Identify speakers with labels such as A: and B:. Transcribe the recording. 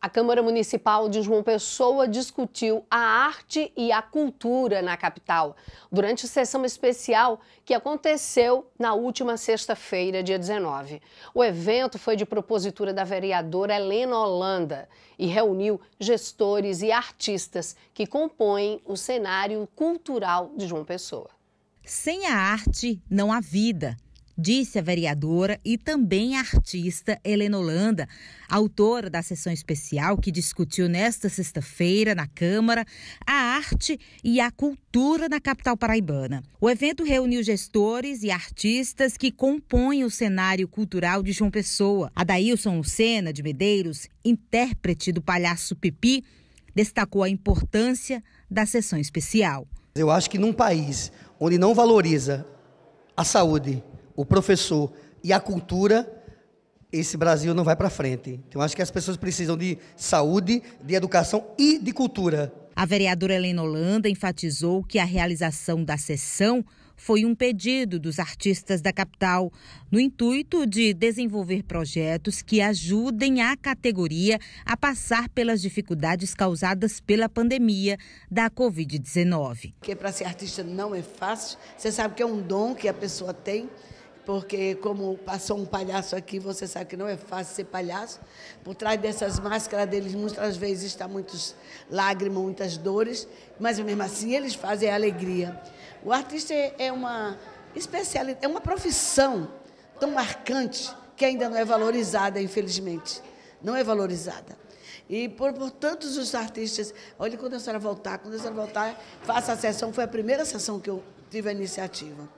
A: A Câmara Municipal de João Pessoa discutiu a arte e a cultura na capital durante sessão especial que aconteceu na última sexta-feira, dia 19. O evento foi de propositura da vereadora Helena Holanda e reuniu gestores e artistas que compõem o cenário cultural de João Pessoa.
B: Sem a arte, não há vida disse a vereadora e também a artista Helena Holanda, autora da sessão especial que discutiu nesta sexta-feira na Câmara a arte e a cultura na capital paraibana. O evento reuniu gestores e artistas que compõem o cenário cultural de João Pessoa. Adailson Lucena de Medeiros, intérprete do palhaço Pipi, destacou a importância da sessão especial. Eu
C: acho que num país onde não valoriza
B: a saúde, o professor
C: e a cultura, esse Brasil não vai para frente. Então, acho que as pessoas precisam de saúde, de educação e de cultura.
B: A vereadora Helena Holanda enfatizou que a realização da sessão foi um pedido dos artistas da capital, no intuito de desenvolver projetos que ajudem a categoria a passar pelas dificuldades causadas pela pandemia da Covid-19.
D: Porque para ser artista não é fácil, você sabe que é um dom que a pessoa tem porque como passou um palhaço aqui, você sabe que não é fácil ser palhaço. Por trás dessas máscaras deles, muitas vezes está muitas lágrimas, muitas dores, mas mesmo assim eles fazem a alegria. O artista é, é uma especialidade, é uma profissão tão marcante que ainda não é valorizada, infelizmente. Não é valorizada. E por, por tantos os artistas, olha quando a senhora voltar, quando a senhora voltar, faça a sessão, foi a primeira sessão que eu tive a iniciativa.